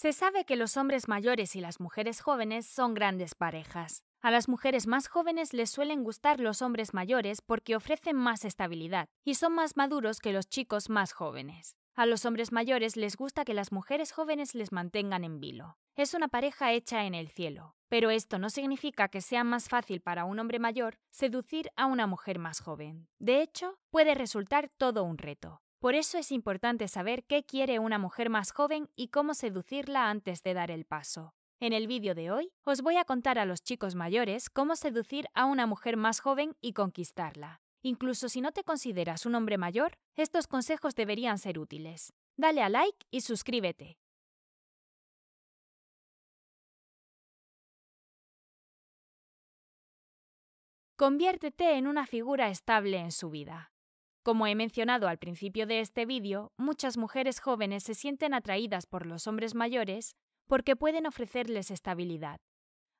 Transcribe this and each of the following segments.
Se sabe que los hombres mayores y las mujeres jóvenes son grandes parejas. A las mujeres más jóvenes les suelen gustar los hombres mayores porque ofrecen más estabilidad y son más maduros que los chicos más jóvenes. A los hombres mayores les gusta que las mujeres jóvenes les mantengan en vilo. Es una pareja hecha en el cielo, pero esto no significa que sea más fácil para un hombre mayor seducir a una mujer más joven. De hecho, puede resultar todo un reto. Por eso es importante saber qué quiere una mujer más joven y cómo seducirla antes de dar el paso. En el vídeo de hoy os voy a contar a los chicos mayores cómo seducir a una mujer más joven y conquistarla. Incluso si no te consideras un hombre mayor, estos consejos deberían ser útiles. Dale a like y suscríbete. Conviértete en una figura estable en su vida. Como he mencionado al principio de este vídeo, muchas mujeres jóvenes se sienten atraídas por los hombres mayores porque pueden ofrecerles estabilidad.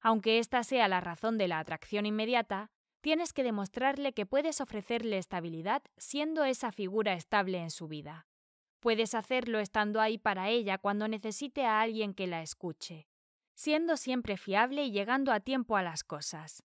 Aunque esta sea la razón de la atracción inmediata, tienes que demostrarle que puedes ofrecerle estabilidad siendo esa figura estable en su vida. Puedes hacerlo estando ahí para ella cuando necesite a alguien que la escuche, siendo siempre fiable y llegando a tiempo a las cosas.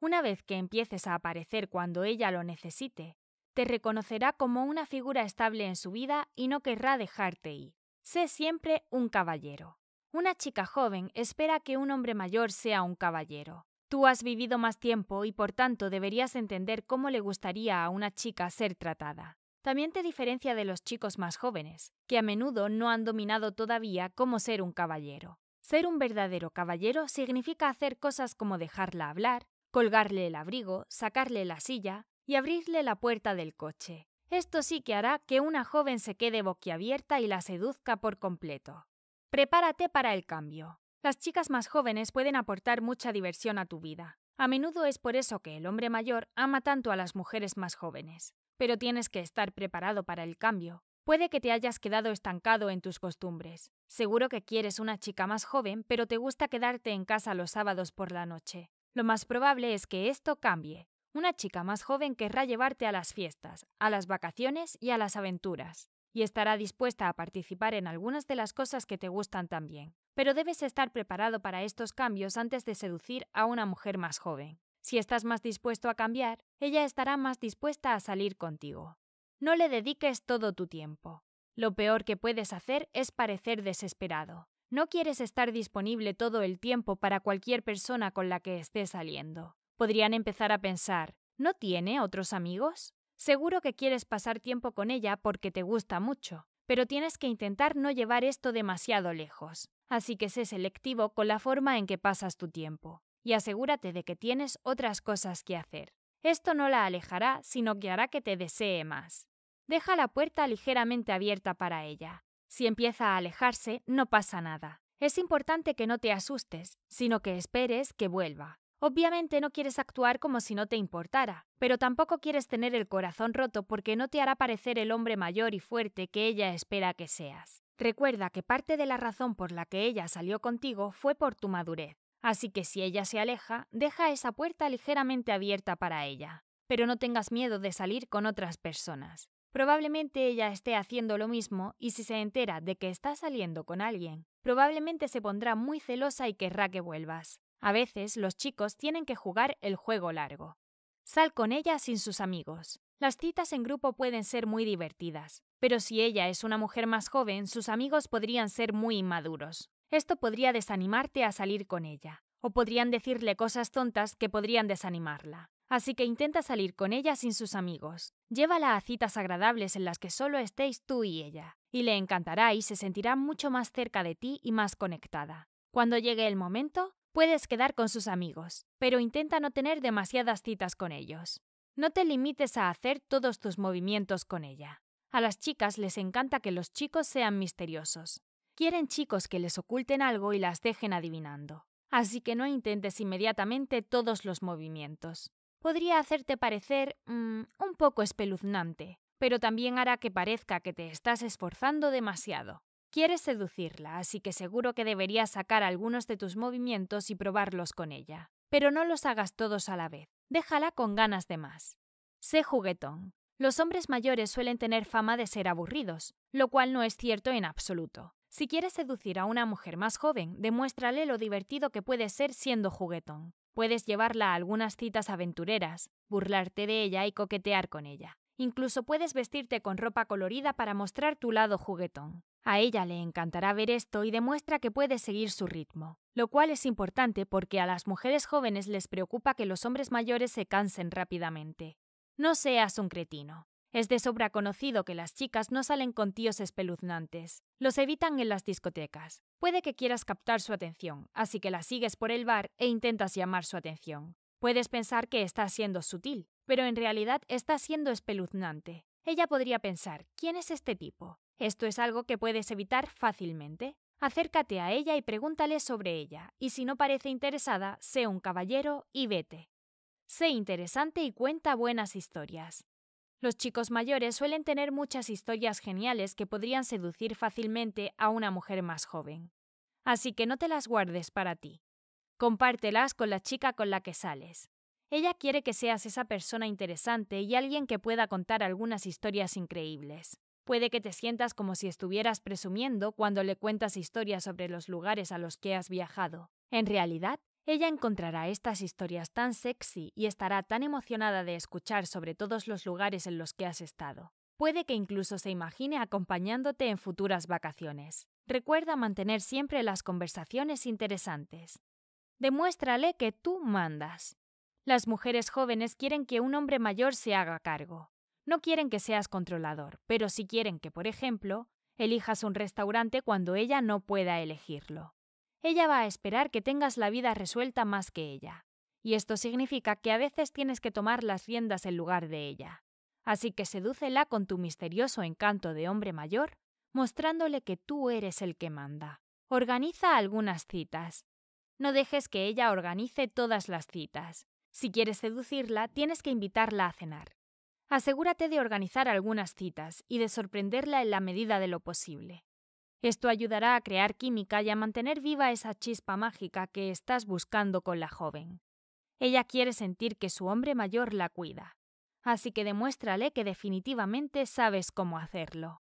Una vez que empieces a aparecer cuando ella lo necesite, te reconocerá como una figura estable en su vida y no querrá dejarte ir. Sé siempre un caballero. Una chica joven espera que un hombre mayor sea un caballero. Tú has vivido más tiempo y por tanto deberías entender cómo le gustaría a una chica ser tratada. También te diferencia de los chicos más jóvenes, que a menudo no han dominado todavía cómo ser un caballero. Ser un verdadero caballero significa hacer cosas como dejarla hablar, colgarle el abrigo, sacarle la silla, y abrirle la puerta del coche. Esto sí que hará que una joven se quede boquiabierta y la seduzca por completo. Prepárate para el cambio. Las chicas más jóvenes pueden aportar mucha diversión a tu vida. A menudo es por eso que el hombre mayor ama tanto a las mujeres más jóvenes. Pero tienes que estar preparado para el cambio. Puede que te hayas quedado estancado en tus costumbres. Seguro que quieres una chica más joven, pero te gusta quedarte en casa los sábados por la noche. Lo más probable es que esto cambie. Una chica más joven querrá llevarte a las fiestas, a las vacaciones y a las aventuras, y estará dispuesta a participar en algunas de las cosas que te gustan también. Pero debes estar preparado para estos cambios antes de seducir a una mujer más joven. Si estás más dispuesto a cambiar, ella estará más dispuesta a salir contigo. No le dediques todo tu tiempo. Lo peor que puedes hacer es parecer desesperado. No quieres estar disponible todo el tiempo para cualquier persona con la que estés saliendo. Podrían empezar a pensar, ¿no tiene otros amigos? Seguro que quieres pasar tiempo con ella porque te gusta mucho, pero tienes que intentar no llevar esto demasiado lejos. Así que sé selectivo con la forma en que pasas tu tiempo y asegúrate de que tienes otras cosas que hacer. Esto no la alejará, sino que hará que te desee más. Deja la puerta ligeramente abierta para ella. Si empieza a alejarse, no pasa nada. Es importante que no te asustes, sino que esperes que vuelva. Obviamente no quieres actuar como si no te importara, pero tampoco quieres tener el corazón roto porque no te hará parecer el hombre mayor y fuerte que ella espera que seas. Recuerda que parte de la razón por la que ella salió contigo fue por tu madurez, así que si ella se aleja, deja esa puerta ligeramente abierta para ella. Pero no tengas miedo de salir con otras personas. Probablemente ella esté haciendo lo mismo y si se entera de que está saliendo con alguien, probablemente se pondrá muy celosa y querrá que vuelvas. A veces los chicos tienen que jugar el juego largo. Sal con ella sin sus amigos. Las citas en grupo pueden ser muy divertidas, pero si ella es una mujer más joven, sus amigos podrían ser muy inmaduros. Esto podría desanimarte a salir con ella, o podrían decirle cosas tontas que podrían desanimarla. Así que intenta salir con ella sin sus amigos. Llévala a citas agradables en las que solo estéis tú y ella, y le encantará y se sentirá mucho más cerca de ti y más conectada. Cuando llegue el momento, Puedes quedar con sus amigos, pero intenta no tener demasiadas citas con ellos. No te limites a hacer todos tus movimientos con ella. A las chicas les encanta que los chicos sean misteriosos. Quieren chicos que les oculten algo y las dejen adivinando. Así que no intentes inmediatamente todos los movimientos. Podría hacerte parecer mm, un poco espeluznante, pero también hará que parezca que te estás esforzando demasiado. Quieres seducirla, así que seguro que deberías sacar algunos de tus movimientos y probarlos con ella. Pero no los hagas todos a la vez. Déjala con ganas de más. Sé juguetón. Los hombres mayores suelen tener fama de ser aburridos, lo cual no es cierto en absoluto. Si quieres seducir a una mujer más joven, demuéstrale lo divertido que puede ser siendo juguetón. Puedes llevarla a algunas citas aventureras, burlarte de ella y coquetear con ella. Incluso puedes vestirte con ropa colorida para mostrar tu lado juguetón. A ella le encantará ver esto y demuestra que puede seguir su ritmo, lo cual es importante porque a las mujeres jóvenes les preocupa que los hombres mayores se cansen rápidamente. No seas un cretino. Es de sobra conocido que las chicas no salen con tíos espeluznantes. Los evitan en las discotecas. Puede que quieras captar su atención, así que la sigues por el bar e intentas llamar su atención. Puedes pensar que está siendo sutil, pero en realidad está siendo espeluznante. Ella podría pensar, ¿quién es este tipo? Esto es algo que puedes evitar fácilmente. Acércate a ella y pregúntale sobre ella, y si no parece interesada, sé un caballero y vete. Sé interesante y cuenta buenas historias. Los chicos mayores suelen tener muchas historias geniales que podrían seducir fácilmente a una mujer más joven. Así que no te las guardes para ti. Compártelas con la chica con la que sales. Ella quiere que seas esa persona interesante y alguien que pueda contar algunas historias increíbles. Puede que te sientas como si estuvieras presumiendo cuando le cuentas historias sobre los lugares a los que has viajado. En realidad, ella encontrará estas historias tan sexy y estará tan emocionada de escuchar sobre todos los lugares en los que has estado. Puede que incluso se imagine acompañándote en futuras vacaciones. Recuerda mantener siempre las conversaciones interesantes. Demuéstrale que tú mandas. Las mujeres jóvenes quieren que un hombre mayor se haga cargo. No quieren que seas controlador, pero sí quieren que, por ejemplo, elijas un restaurante cuando ella no pueda elegirlo. Ella va a esperar que tengas la vida resuelta más que ella. Y esto significa que a veces tienes que tomar las riendas en lugar de ella. Así que sedúcela con tu misterioso encanto de hombre mayor, mostrándole que tú eres el que manda. Organiza algunas citas. No dejes que ella organice todas las citas. Si quieres seducirla, tienes que invitarla a cenar. Asegúrate de organizar algunas citas y de sorprenderla en la medida de lo posible. Esto ayudará a crear química y a mantener viva esa chispa mágica que estás buscando con la joven. Ella quiere sentir que su hombre mayor la cuida, así que demuéstrale que definitivamente sabes cómo hacerlo.